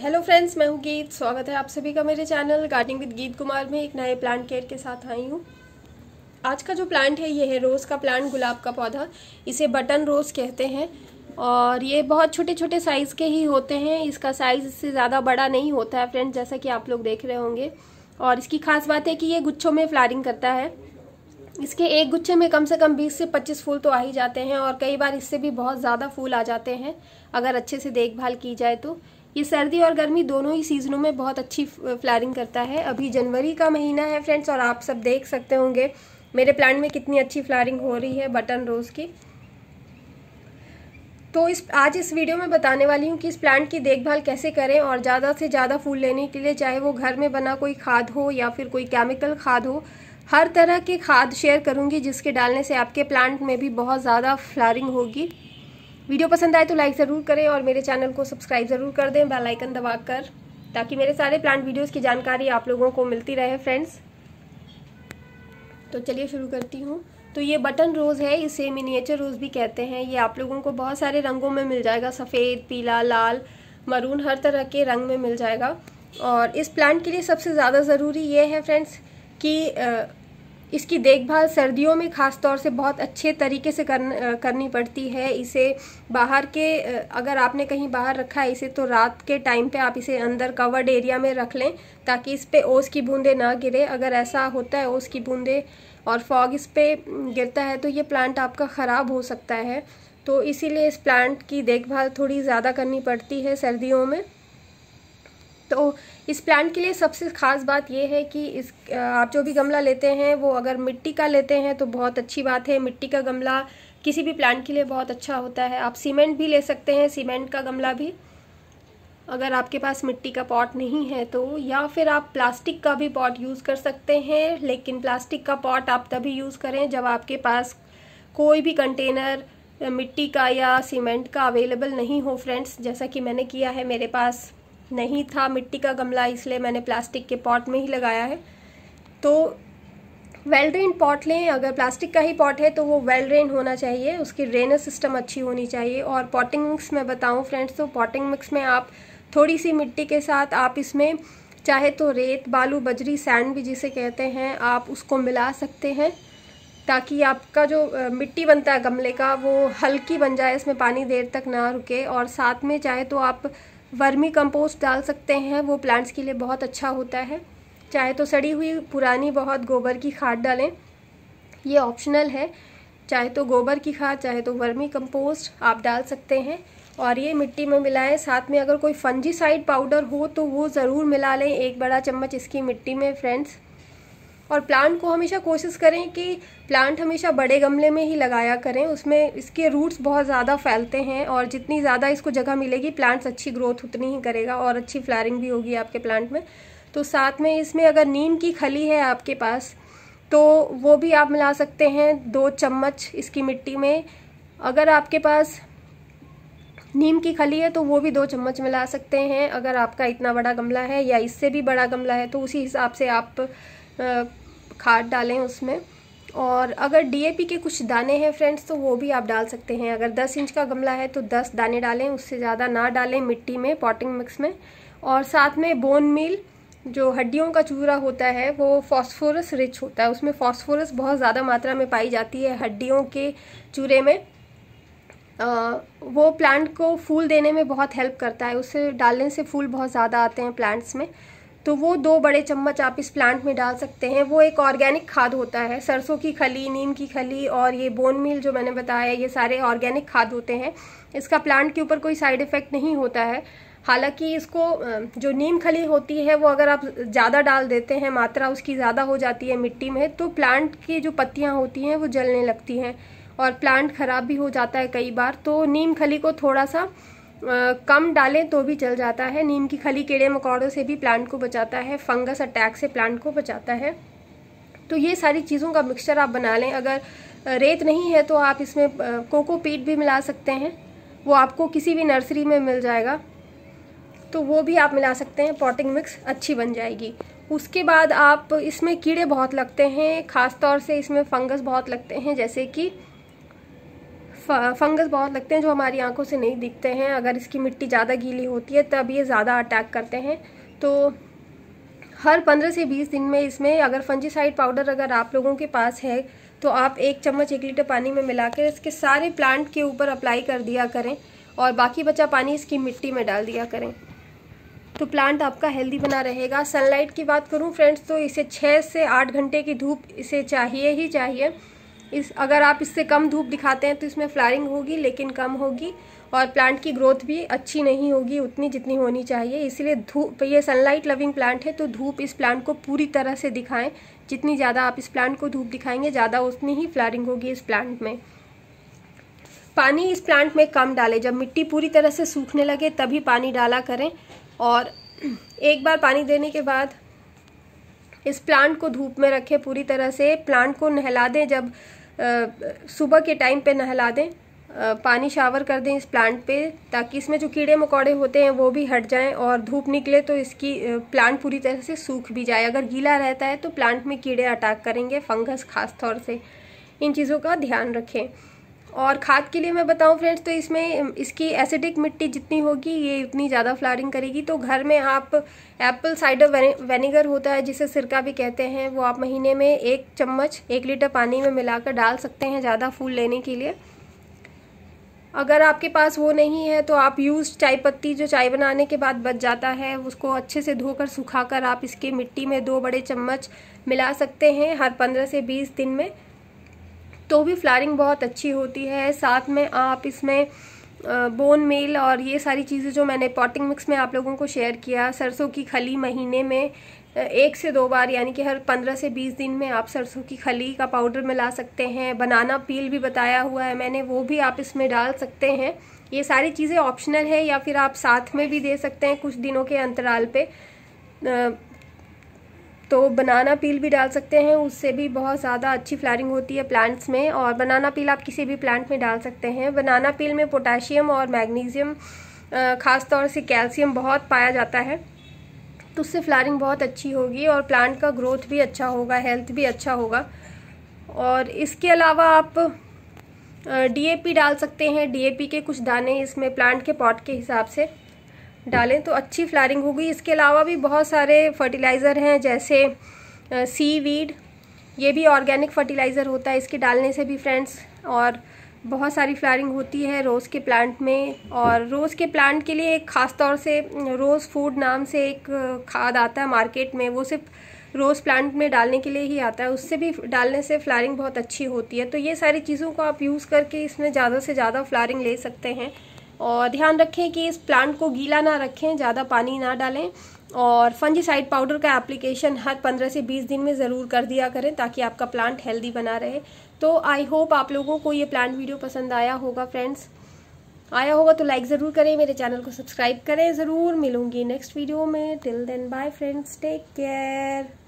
hello friends मैं हूँ गीत स्वागत है आप सभी का मेरे चैनल गार्डनिंग विद गीत कुमार में एक नए प्लांट केयर के साथ आई हूँ आज का जो प्लांट है ये है रोज़ का प्लांट गुलाब का पौधा इसे बटन रोज़ कहते हैं और ये बहुत छोटे छोटे साइज़ के ही होते हैं इसका साइज़ इससे ज़्यादा बड़ा नहीं होता है फ्रेंड जैसा कि आप लोग देख रहे होंगे और इसकी खास बात है कि ये गुच्छों में फ्लारिंग करता है इसके एक गुच्छे में कम से कम 20 से 25 फूल तो आ ही जाते हैं और कई बार इससे भी बहुत ज़्यादा फूल आ जाते हैं अगर अच्छे से देखभाल की जाए तो ये सर्दी और गर्मी दोनों ही सीजनों में बहुत अच्छी फ्लारिंग uh, करता है अभी जनवरी का महीना है फ्रेंड्स और आप सब देख सकते होंगे मेरे प्लांट में कितनी अच्छी फ्लारिंग हो रही है बटन रोज़ की तो इस आज इस वीडियो में बताने वाली हूँ कि इस प्लांट की देखभाल कैसे करें और ज़्यादा से ज़्यादा फूल लेने के लिए चाहे वो घर में बना कोई खाद हो या फिर कोई केमिकल खाद हो हर तरह के खाद शेयर करूँगी जिसके डालने से आपके प्लांट में भी बहुत ज़्यादा फ्लारिंग होगी वीडियो पसंद आए तो लाइक ज़रूर करें और मेरे चैनल को सब्सक्राइब ज़रूर कर दें बेल आइकन दबाकर ताकि मेरे सारे प्लांट वीडियोस की जानकारी आप लोगों को मिलती रहे फ्रेंड्स तो चलिए शुरू करती हूँ तो ये बटन रोज़ है इसे मिनिएचर रोज़ भी कहते हैं ये आप लोगों को बहुत सारे रंगों में मिल जाएगा सफ़ेद पीला लाल मरून हर तरह के रंग में मिल जाएगा और इस प्लांट के लिए सबसे ज़्यादा ज़रूरी ये है फ्रेंड्स कि इसकी देखभाल सर्दियों में ख़ास तौर से बहुत अच्छे तरीके से कर, करनी पड़ती है इसे बाहर के अगर आपने कहीं बाहर रखा है इसे तो रात के टाइम पे आप इसे अंदर कवर्ड एरिया में रख लें ताकि इस पर ओस की बूंदें ना गिरे अगर ऐसा होता है ओस की बूंदें और फॉग इस पर गिरता है तो ये प्लांट आपका ख़राब हो सकता है तो इसीलिए इस प्लांट की देखभाल थोड़ी ज़्यादा करनी पड़ती है सर्दियों में तो इस प्लांट के लिए सबसे ख़ास बात यह है कि इस आप जो भी गमला लेते हैं वो अगर मिट्टी का लेते हैं तो बहुत अच्छी बात है मिट्टी का गमला किसी भी प्लांट के लिए बहुत अच्छा होता है आप सीमेंट भी ले सकते हैं सीमेंट का गमला भी अगर आपके पास मिट्टी का पॉट नहीं है तो या फिर आप प्लास्टिक का भी पॉट यूज़ कर सकते हैं लेकिन प्लास्टिक का पॉट आप तभी यूज़ करें जब आपके पास कोई भी कंटेनर मिट्टी का या सीमेंट का अवेलेबल नहीं हो फ्रेंड्स जैसा कि मैंने किया है मेरे पास नहीं था मिट्टी का गमला इसलिए मैंने प्लास्टिक के पॉट में ही लगाया है तो वेल ड्रेन पॉट लें अगर प्लास्टिक का ही पॉट है तो वो वेल ड्रेन होना चाहिए उसकी ड्रेनेज सिस्टम अच्छी होनी चाहिए और पॉटिंग मिक्स में बताऊं फ्रेंड्स तो पॉटिंग मिक्स में आप थोड़ी सी मिट्टी के साथ आप इसमें चाहे तो रेत बालू बजरी सैंड भी जिसे कहते हैं आप उसको मिला सकते हैं ताकि आपका जो मिट्टी बनता है गमले का वो हल्की बन जाए इसमें पानी देर तक ना रुके और साथ में चाहे तो आप वर्मी कंपोस्ट डाल सकते हैं वो प्लांट्स के लिए बहुत अच्छा होता है चाहे तो सड़ी हुई पुरानी बहुत गोबर की खाद डालें ये ऑप्शनल है चाहे तो गोबर की खाद चाहे तो वर्मी कंपोस्ट आप डाल सकते हैं और ये मिट्टी में मिलाएं साथ में अगर कोई फंजीसाइड पाउडर हो तो वो ज़रूर मिला लें एक बड़ा चम्मच इसकी मिट्टी में फ्रेंड्स और प्लांट को हमेशा कोशिश करें कि प्लांट हमेशा बड़े गमले में ही लगाया करें उसमें इसके रूट्स बहुत ज़्यादा फैलते हैं और जितनी ज़्यादा इसको जगह मिलेगी प्लांट्स अच्छी ग्रोथ उतनी ही करेगा और अच्छी फ्लारिंग भी होगी आपके प्लांट में तो साथ में इसमें अगर नीम की खली है आपके पास तो वो भी आप मिला सकते हैं दो चम्मच इसकी मिट्टी में अगर आपके पास नीम की खली है तो वो भी दो चम्मच मिला सकते हैं अगर आपका इतना बड़ा गमला है या इससे भी बड़ा गमला है तो उसी हिसाब से आप आ, खाद डालें उसमें और अगर डीएपी के कुछ दाने हैं फ्रेंड्स तो वो भी आप डाल सकते हैं अगर 10 इंच का गमला है तो 10 दाने डालें उससे ज़्यादा ना डालें मिट्टी में पॉटिंग मिक्स में और साथ में बोन मील जो हड्डियों का चूरा होता है वो फॉस्फोरस रिच होता है उसमें फॉस्फोरस बहुत ज़्यादा मात्रा में पाई जाती है हड्डियों के चूरे में आ, वो प्लांट को फूल देने में बहुत हेल्प करता है उसे डालने से फूल बहुत ज़्यादा आते हैं प्लांट्स में तो वो दो बड़े चम्मच आप इस प्लांट में डाल सकते हैं वो एक ऑर्गेनिक खाद होता है सरसों की खली नीम की खली और ये बोन मील जो मैंने बताया ये सारे ऑर्गेनिक खाद होते हैं इसका प्लांट के ऊपर कोई साइड इफेक्ट नहीं होता है हालांकि इसको जो नीम खली होती है वो अगर आप ज़्यादा डाल देते हैं मात्रा उसकी ज़्यादा हो जाती है मिट्टी में तो प्लांट की जो पत्तियाँ होती हैं वो जलने लगती हैं और प्लांट ख़राब भी हो जाता है कई बार तो नीम खली को थोड़ा सा कम डालें तो भी चल जाता है नीम की खली कीड़े मकौड़ों से भी प्लांट को बचाता है फंगस अटैक से प्लांट को बचाता है तो ये सारी चीज़ों का मिक्सचर आप बना लें अगर रेत नहीं है तो आप इसमें कोकोपीट भी मिला सकते हैं वो आपको किसी भी नर्सरी में मिल जाएगा तो वो भी आप मिला सकते हैं पॉटिंग मिक्स अच्छी बन जाएगी उसके बाद आप इसमें कीड़े बहुत लगते हैं ख़ास तौर से इसमें फंगस बहुत लगते हैं जैसे कि फंगस बहुत लगते हैं जो हमारी आंखों से नहीं दिखते हैं अगर इसकी मिट्टी ज़्यादा गीली होती है तब ये ज़्यादा अटैक करते हैं तो हर पंद्रह से बीस दिन में इसमें अगर फंजीसाइड पाउडर अगर आप लोगों के पास है तो आप एक चम्मच एक लीटर पानी में मिला कर इसके सारे प्लांट के ऊपर अप्लाई कर दिया करें और बाकी बचा पानी इसकी मिट्टी में डाल दिया करें तो प्लांट आपका हेल्दी बना रहेगा सनलाइट की बात करूं फ्रेंड्स तो इसे छः से आठ घंटे की धूप इसे चाहिए ही चाहिए इस अगर आप इससे कम धूप दिखाते हैं तो इसमें फ्लारिंग होगी लेकिन कम होगी और प्लांट की ग्रोथ भी अच्छी नहीं होगी उतनी जितनी होनी चाहिए इसलिए धूप तो ये सनलाइट लविंग प्लांट है तो धूप इस प्लांट को पूरी तरह से दिखाएं जितनी ज़्यादा आप इस प्लांट को धूप दिखाएंगे ज़्यादा उतनी ही फ्लारिंग होगी इस प्लांट में पानी इस प्लांट में कम डालें जब मिट्टी पूरी तरह से सूखने लगे तभी पानी डाला करें और एक बार पानी देने के बाद इस प्लांट को धूप में रखें पूरी तरह से प्लांट को नहला दें जब सुबह के टाइम पे नहला दें पानी शावर कर दें इस प्लांट पे ताकि इसमें जो कीड़े मकोड़े होते हैं वो भी हट जाएं और धूप निकले तो इसकी प्लांट पूरी तरह से सूख भी जाए अगर गीला रहता है तो प्लांट में कीड़े अटैक करेंगे फंगस खास तौर से इन चीज़ों का ध्यान रखें और खाद के लिए मैं बताऊं फ्रेंड्स तो इसमें इसकी एसिडिक मिट्टी जितनी होगी ये उतनी ज़्यादा फ्लारिंग करेगी तो घर में आप एप्पल साइडर वेनेगर होता है जिसे सिरका भी कहते हैं वो आप महीने में एक चम्मच एक लीटर पानी में मिलाकर डाल सकते हैं ज़्यादा फूल लेने के लिए अगर आपके पास वो नहीं है तो आप यूज चाय पत्ती जो चाय बनाने के बाद बच जाता है उसको अच्छे से धोकर सुखाकर आप इसके मिट्टी में दो बड़े चम्मच मिला सकते हैं हर पंद्रह से बीस दिन में तो भी फ्लारिंग बहुत अच्छी होती है साथ में आप इसमें बोन मेल और ये सारी चीज़ें जो मैंने पॉटिंग मिक्स में आप लोगों को शेयर किया सरसों की खली महीने में एक से दो बार यानी कि हर पंद्रह से बीस दिन में आप सरसों की खली का पाउडर मिला सकते हैं बनाना पील भी बताया हुआ है मैंने वो भी आप इसमें डाल सकते हैं ये सारी चीज़ें ऑप्शनल है या फिर आप साथ में भी दे सकते हैं कुछ दिनों के अंतराल पे तो बनाना पील भी डाल सकते हैं उससे भी बहुत ज़्यादा अच्छी फ्लारिंग होती है प्लांट्स में और बनाना पील आप किसी भी प्लांट में डाल सकते हैं बनाना पील में पोटाशियम और मैग्नीशियम ख़ास तौर से कैल्शियम बहुत पाया जाता है तो उससे फ्लारिंग बहुत अच्छी होगी और प्लांट का ग्रोथ भी अच्छा होगा हेल्थ भी अच्छा होगा और इसके अलावा आप डीएपी डाल सकते हैं डीएपी के कुछ दाने इसमें प्लांट के पॉट के हिसाब से डालें तो अच्छी फ्लारिंग होगी इसके अलावा भी बहुत सारे फर्टिलाइज़र हैं जैसे सी वीड ये भी ऑर्गेनिक फर्टिलाइज़र होता है इसके डालने से भी फ्रेंड्स और बहुत सारी फ्लारिंग होती है रोज़ के प्लांट में और रोज़ के प्लांट के लिए एक ख़ास तौर से रोज़ फूड नाम से एक खाद आता है मार्केट में वो सिर्फ रोज़ प्लांट में डालने के लिए ही आता है उससे भी डालने से फ्लारिंग बहुत अच्छी होती है तो ये सारी चीज़ों को आप यूज़ करके इसमें ज़्यादा से ज़्यादा फ्लारिंग ले सकते हैं और ध्यान रखें कि इस प्लांट को गीला ना रखें ज़्यादा पानी ना डालें और फंजीसाइड पाउडर का एप्लीकेशन हर 15 से 20 दिन में ज़रूर कर दिया करें ताकि आपका प्लांट हेल्दी बना रहे तो आई होप आप लोगों को ये प्लांट वीडियो पसंद आया होगा फ्रेंड्स आया होगा तो लाइक ज़रूर करें मेरे चैनल को सब्सक्राइब करें ज़रूर मिलूंगी नेक्स्ट वीडियो में till then bye friends take care